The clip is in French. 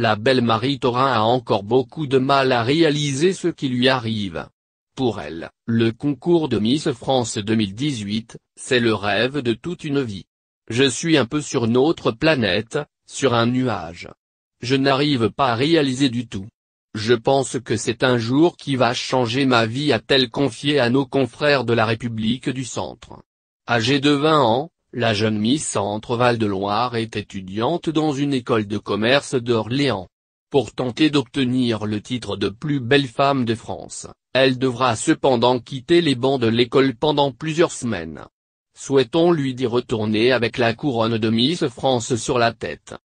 la belle Marie Thorin a encore beaucoup de mal à réaliser ce qui lui arrive. Pour elle, le concours de Miss France 2018, c'est le rêve de toute une vie. Je suis un peu sur notre planète, sur un nuage. Je n'arrive pas à réaliser du tout. Je pense que c'est un jour qui va changer ma vie a-t-elle confié à nos confrères de la République du Centre. Âgée de 20 ans, la jeune Miss Centre-Val de Loire est étudiante dans une école de commerce d'Orléans. Pour tenter d'obtenir le titre de plus belle femme de France, elle devra cependant quitter les bancs de l'école pendant plusieurs semaines. Souhaitons lui d'y retourner avec la couronne de Miss France sur la tête.